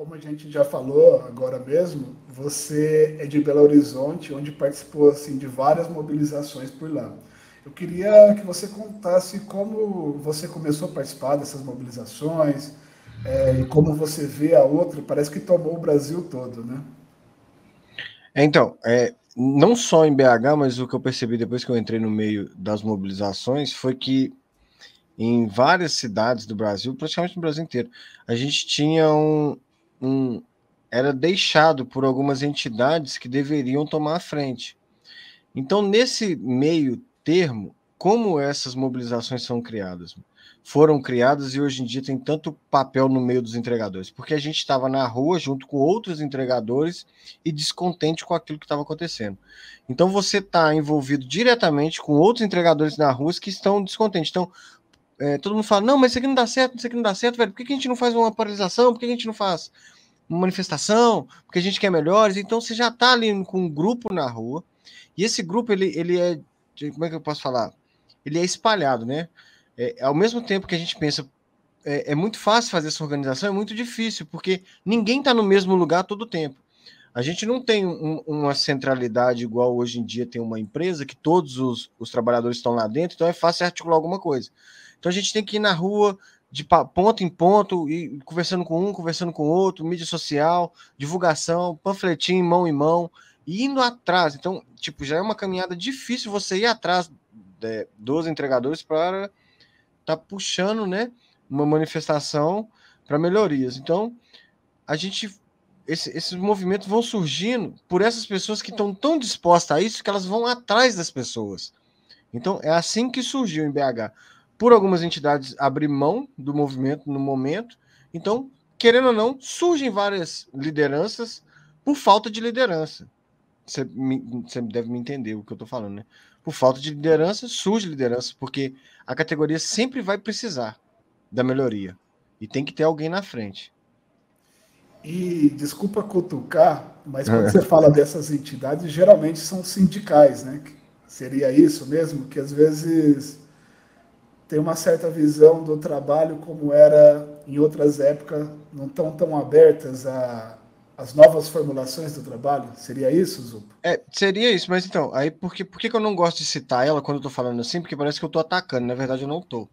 Como a gente já falou agora mesmo, você é de Belo Horizonte, onde participou assim, de várias mobilizações por lá. Eu queria que você contasse como você começou a participar dessas mobilizações é, e como você vê a outra, parece que tomou o Brasil todo, né? É, então, é, não só em BH, mas o que eu percebi depois que eu entrei no meio das mobilizações foi que em várias cidades do Brasil, praticamente no Brasil inteiro, a gente tinha um, um, era deixado por algumas entidades que deveriam tomar a frente. Então, nesse meio termo, como essas mobilizações são criadas? Foram criadas e hoje em dia tem tanto papel no meio dos entregadores, porque a gente estava na rua junto com outros entregadores e descontente com aquilo que estava acontecendo. Então você está envolvido diretamente com outros entregadores na rua que estão descontentes. Então, é, todo mundo fala, não, mas isso aqui não dá certo, isso aqui não dá certo, velho. Por que, que a gente não faz uma paralisação? Por que, que a gente não faz uma manifestação? Porque a gente quer melhores. Então você já está ali com um grupo na rua, e esse grupo, ele, ele é. Como é que eu posso falar? Ele é espalhado, né? É, ao mesmo tempo que a gente pensa, é, é muito fácil fazer essa organização, é muito difícil, porque ninguém está no mesmo lugar todo o tempo. A gente não tem um, uma centralidade igual hoje em dia tem uma empresa que todos os, os trabalhadores estão lá dentro, então é fácil articular alguma coisa. Então a gente tem que ir na rua de ponto em ponto, e conversando com um, conversando com outro, mídia social, divulgação, panfletinho mão em mão, e indo atrás. Então, tipo, já é uma caminhada difícil você ir atrás é, dos entregadores para estar tá puxando, né, uma manifestação para melhorias. Então, a gente esse, esses movimentos vão surgindo por essas pessoas que estão tão dispostas a isso que elas vão atrás das pessoas. Então, é assim que surgiu em BH por algumas entidades abrir mão do movimento no momento. Então, querendo ou não, surgem várias lideranças por falta de liderança. Você, deve me entender o que eu estou falando, né? Por falta de liderança, surge liderança, porque a categoria sempre vai precisar da melhoria. E tem que ter alguém na frente. E desculpa cutucar, mas quando você fala dessas entidades, geralmente são sindicais, né? Seria isso mesmo? Que às vezes tem uma certa visão do trabalho como era em outras épocas, não tão tão abertas a as novas formulações do trabalho? Seria isso, Zupo? É, seria isso, mas então, aí por que, por que, eu não gosto de citar ela quando eu tô falando assim? Porque parece que eu tô atacando, na verdade eu não tô.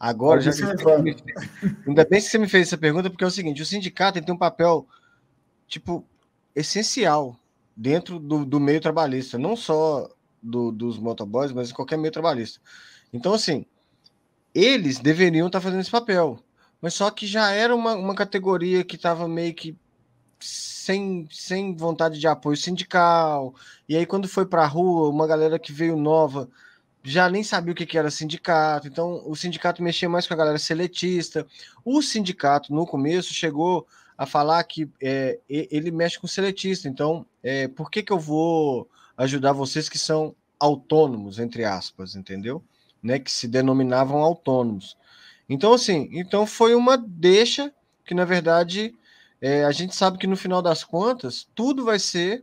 Agora, já que ainda bem que você me fez essa pergunta, porque é o seguinte, o sindicato tem um papel, tipo, essencial dentro do, do meio trabalhista, não só do, dos motoboys, mas em qualquer meio trabalhista. Então, assim, eles deveriam estar tá fazendo esse papel. Mas só que já era uma, uma categoria que estava meio que sem, sem vontade de apoio sindical. E aí, quando foi para a rua, uma galera que veio nova já nem sabia o que, que era sindicato. Então, o sindicato mexia mais com a galera seletista. O sindicato, no começo, chegou a falar que é, ele mexe com seletista. Então, é, por que, que eu vou ajudar vocês que são autônomos, entre aspas, entendeu? né, que se denominavam autônomos. Então, assim, então foi uma deixa que, na verdade, é, a gente sabe que no final das contas, tudo vai ser.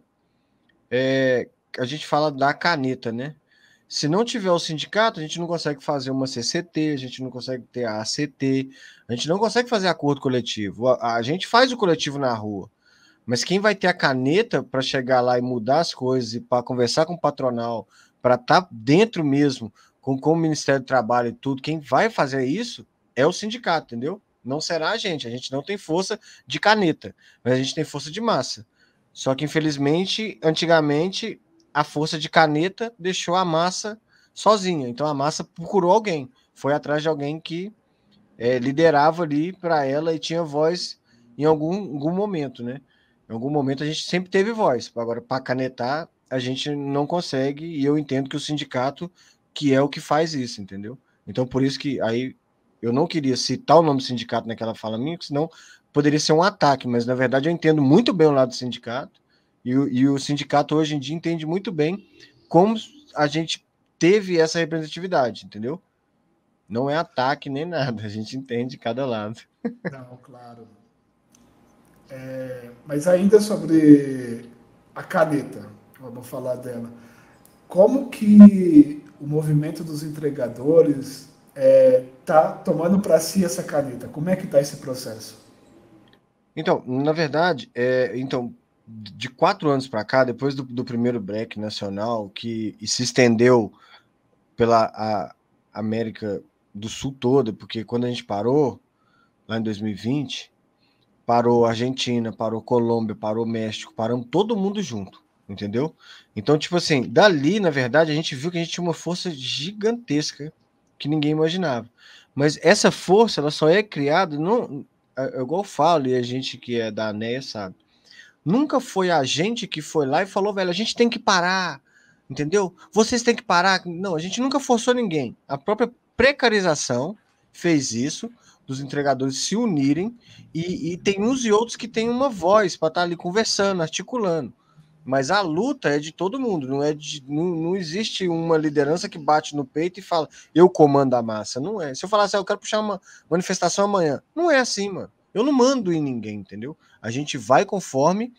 É, a gente fala da caneta, né? Se não tiver o sindicato, a gente não consegue fazer uma CCT, a gente não consegue ter a ACT, a gente não consegue fazer acordo coletivo. a, a gente faz o coletivo na rua, mas quem vai ter a caneta para chegar lá e mudar as coisas e para conversar com o patronal, para estar tá dentro mesmo, com, com o Ministério do Trabalho e tudo, quem vai fazer isso é o sindicato, entendeu? Não será a gente. A gente não tem força de caneta, mas a gente tem força de massa. Só que, infelizmente, antigamente, a força de caneta deixou a massa sozinha. Então, a massa procurou alguém, foi atrás de alguém que é, liderava ali para ela e tinha voz em algum, algum momento, né? Em algum momento a gente sempre teve voz. Agora, para canetar, a gente não consegue, e eu entendo que o sindicato que é o que faz isso, entendeu? Então, por isso que aí eu não queria citar o nome do sindicato naquela fala minha, senão poderia ser um ataque, mas na verdade eu entendo muito bem o lado do sindicato e, e o sindicato hoje em dia entende muito bem como a gente teve essa representatividade, entendeu? Não é ataque nem nada, a gente entende cada lado. Não, claro. É, mas ainda sobre a caneta, vamos falar dela. Como que o movimento dos entregadores está é, tomando para si essa caneta. Como é que está esse processo? Então, na verdade, é, então de quatro anos para cá, depois do, do, primeiro break nacional que se estendeu pela América do Sul toda, porque quando a gente parou lá em 2020, parou Argentina, parou Colômbia, parou México, paramos todo mundo junto entendeu? Então, tipo assim, dali, na verdade, a gente viu que a gente tinha uma força gigantesca que ninguém imaginava. Mas essa força, ela só é criada, não, é, é igual eu falo, e a gente que é da ANEA sabe, nunca foi a gente que foi lá e falou, velho, a gente tem que parar, entendeu? Vocês têm que parar. Não, a gente nunca forçou ninguém. A própria precarização fez isso, dos entregadores se unirem, e, e tem uns e outros que têm uma voz para estar tá ali conversando, articulando. Mas a luta é de todo mundo, não é de, não, não existe uma liderança que bate no peito e fala, eu comando a massa. Não é. Se eu falasse, assim, ah, eu quero puxar uma manifestação amanhã, não é assim, mano. Eu não mando em ninguém, entendeu? A gente vai conforme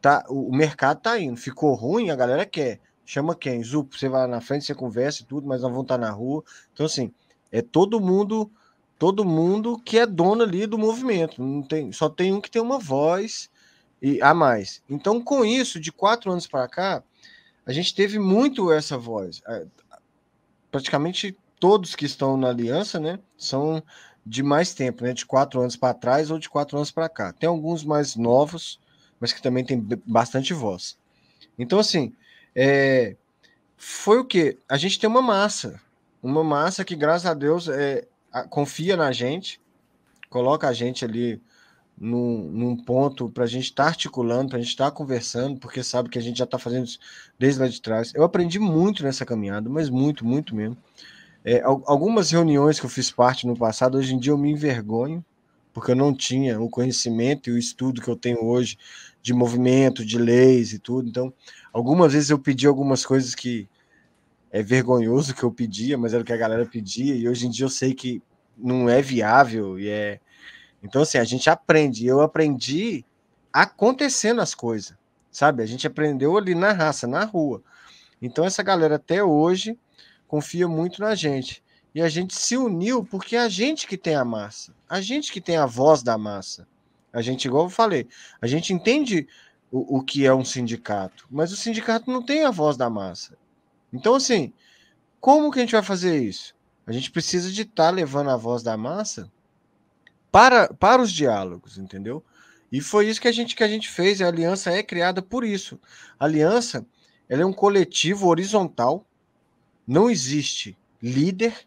tá, o, mercado tá indo. Ficou ruim, a galera quer. Chama quem? Zupo, você vai lá na frente, você conversa e tudo, mas não vão estar tá na rua. Então, assim, é todo mundo, todo mundo que é dono ali do movimento. Não tem, só tem um que tem uma voz e a mais. Então, com isso, de quatro anos para cá, a gente teve muito essa voz. Praticamente todos que estão na aliança, né, são de mais tempo, né, de quatro anos para trás ou de quatro anos para cá. Tem alguns mais novos, mas que também tem bastante voz. Então, assim, é, foi o que a gente tem uma massa, uma massa que graças a Deus é, a, confia na gente, coloca a gente ali num, num ponto para a gente estar tá articulando, para a gente estar tá conversando, porque sabe que a gente já está fazendo isso desde lá de trás. Eu aprendi muito nessa caminhada, mas muito, muito mesmo. É, algumas reuniões que eu fiz parte no passado, hoje em dia eu me envergonho, porque eu não tinha o conhecimento e o estudo que eu tenho hoje de movimento, de leis e tudo. Então, algumas vezes eu pedi algumas coisas que é vergonhoso que eu pedia, mas era o que a galera pedia, e hoje em dia eu sei que não é viável e é então, assim, a gente aprende. Eu aprendi acontecendo as coisas, sabe? A gente aprendeu ali na raça, na rua. Então, essa galera até hoje confia muito na gente. E a gente se uniu porque é a gente que tem a massa, a gente que tem a voz da massa. A gente, igual eu falei, a gente entende o, o que é um sindicato, mas o sindicato não tem a voz da massa. Então, assim, como que a gente vai fazer isso? A gente precisa de estar tá levando a voz da massa para, para os diálogos, entendeu? E foi isso que a gente que a gente fez. A aliança é criada por isso. A aliança ela é um coletivo horizontal. Não existe líder,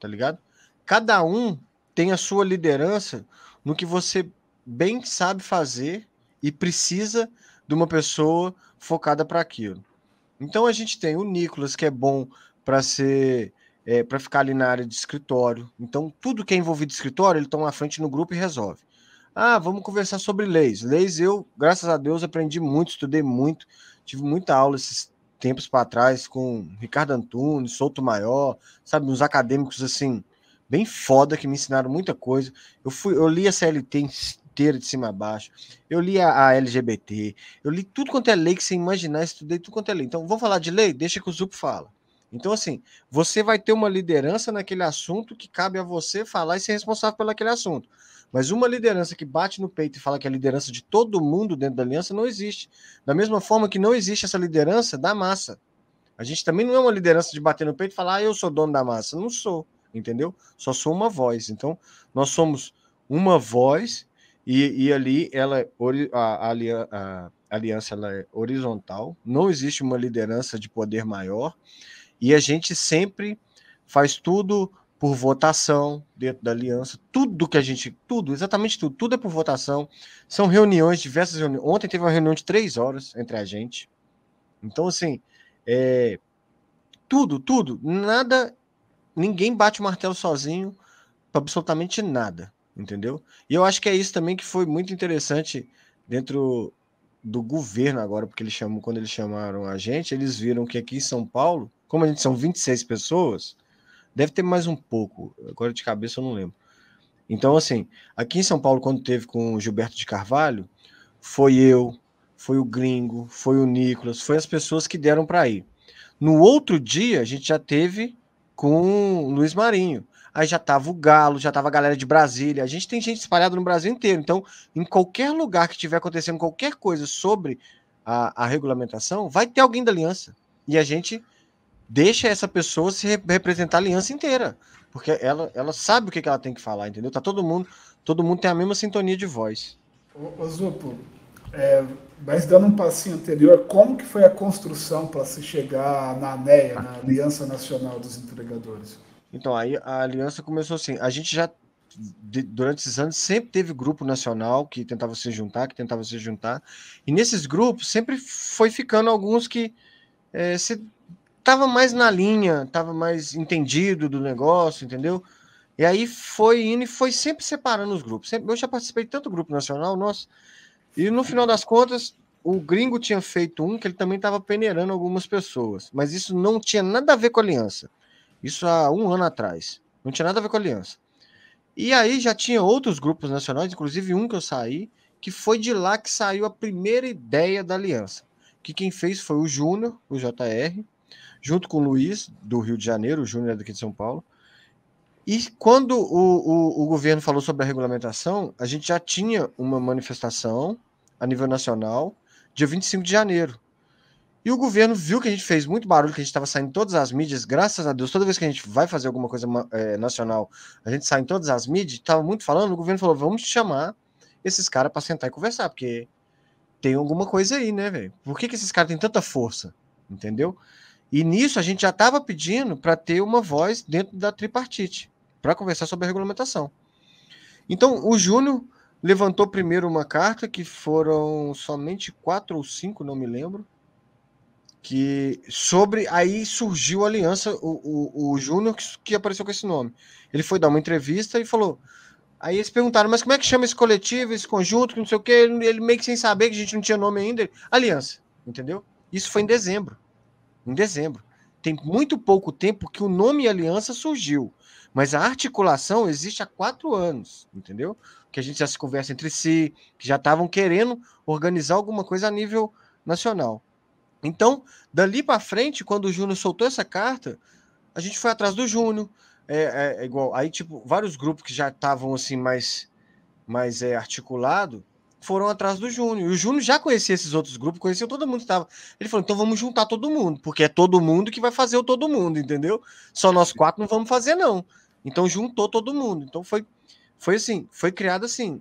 tá ligado? Cada um tem a sua liderança no que você bem sabe fazer e precisa de uma pessoa focada para aquilo. Então a gente tem o Nicolas, que é bom para ser é, para ficar ali na área de escritório. Então, tudo que é envolvido em escritório, ele está à frente no grupo e resolve. Ah, vamos conversar sobre leis. Leis, eu, graças a Deus, aprendi muito, estudei muito, tive muita aula esses tempos para trás com Ricardo Antunes, Souto Maior, sabe, uns acadêmicos assim, bem foda que me ensinaram muita coisa. Eu fui, eu li a CLT inteira de cima a baixo, eu li a, a LGBT, eu li tudo quanto é lei que você imaginar, estudei tudo quanto é lei. Então, vamos falar de lei? Deixa que o Zupo fala. Então, assim, você vai ter uma liderança naquele assunto que cabe a você falar e ser responsável pelo aquele assunto. Mas uma liderança que bate no peito e fala que é a liderança de todo mundo dentro da aliança não existe. Da mesma forma que não existe essa liderança da massa. A gente também não é uma liderança de bater no peito e falar, ah, eu sou dono da massa. Não sou, entendeu? Só sou uma voz. Então, nós somos uma voz e, e ali ela, é a, a, a aliança ela é horizontal, não existe uma liderança de poder maior. E a gente sempre faz tudo por votação dentro da aliança, tudo que a gente, tudo, exatamente tudo, tudo é por votação. São reuniões, diversas reuniões. Ontem teve uma reunião de três horas entre a gente. Então, assim, é, tudo, tudo, nada, ninguém bate o martelo sozinho para absolutamente nada, entendeu? E eu acho que é isso também que foi muito interessante dentro do governo agora, porque eles chamam, quando eles chamaram a gente, eles viram que aqui em São Paulo como a gente são 26 pessoas, deve ter mais um pouco. Agora de cabeça eu não lembro. Então, assim, aqui em São Paulo, quando teve com o Gilberto de Carvalho, foi eu, foi o Gringo, foi o Nicolas, foi as pessoas que deram para ir. No outro dia, a gente já teve com o Luiz Marinho. Aí já tava o Galo, já tava a galera de Brasília. A gente tem gente espalhada no Brasil inteiro. Então, em qualquer lugar que tiver acontecendo qualquer coisa sobre a, a regulamentação, vai ter alguém da aliança. E a gente deixa essa pessoa se representar a aliança inteira. Porque ela, ela sabe o que, que ela tem que falar, entendeu? Tá todo mundo, todo mundo tem a mesma sintonia de voz. Ô, Zupo, é, mas dando um passinho anterior, como que foi a construção para se chegar na ANEA, na Aliança Nacional dos Entregadores? Então, aí a aliança começou assim. A gente já, de, durante esses anos, sempre teve grupo nacional que tentava se juntar, que tentava se juntar. E nesses grupos, sempre foi ficando alguns que é, se tava mais na linha, tava mais entendido do negócio, entendeu? E aí foi indo e foi sempre separando os grupos. eu já participei de tanto grupo nacional, nossa. E no final das contas, o gringo tinha feito um que ele também estava peneirando algumas pessoas. Mas isso não tinha nada a ver com a aliança. Isso há um ano atrás. Não tinha nada a ver com a aliança. E aí já tinha outros grupos nacionais, inclusive um que eu saí, que foi de lá que saiu a primeira ideia da aliança. Que quem fez foi o Júnior, o JR, junto com o Luiz, do Rio de Janeiro, o Júnior é daqui de São Paulo. E quando o, o, o governo falou sobre a regulamentação, a gente já tinha uma manifestação a nível nacional, dia 25 de janeiro. E o governo viu que a gente fez muito barulho, que a gente estava saindo em todas as mídias, graças a Deus, toda vez que a gente vai fazer alguma coisa é, nacional, a gente sai em todas as mídias, estava muito falando, o governo falou, vamos chamar esses caras para sentar e conversar, porque tem alguma coisa aí, né, velho? Por que, que esses caras têm tanta força, entendeu? E nisso a gente já estava pedindo para ter uma voz dentro da tripartite, para conversar sobre a regulamentação. Então, o Júnior levantou primeiro uma carta, que foram somente quatro ou cinco, não me lembro, que sobre. Aí surgiu a aliança, o, o, o Júnior que, que apareceu com esse nome. Ele foi dar uma entrevista e falou. Aí eles perguntaram, mas como é que chama esse coletivo, esse conjunto, que não sei o quê? Ele, ele meio que sem saber que a gente não tinha nome ainda. Aliança, entendeu? Isso foi em dezembro em dezembro. Tem muito pouco tempo que o nome Aliança surgiu, mas a articulação existe há quatro anos, entendeu? Que a gente já se conversa entre si, que já estavam querendo organizar alguma coisa a nível nacional. Então, dali para frente, quando o Júnior soltou essa carta, a gente foi atrás do Júnior, é, é, é igual. Aí, tipo, vários grupos que já estavam assim mais, mais é, articulado, foram atrás do Júnior. E o Júnior já conhecia esses outros grupos, conhecia todo mundo que estava. Ele falou: então vamos juntar todo mundo, porque é todo mundo que vai fazer o todo mundo, entendeu? Só nós quatro não vamos fazer, não. Então juntou todo mundo. Então foi, foi assim, foi criado assim.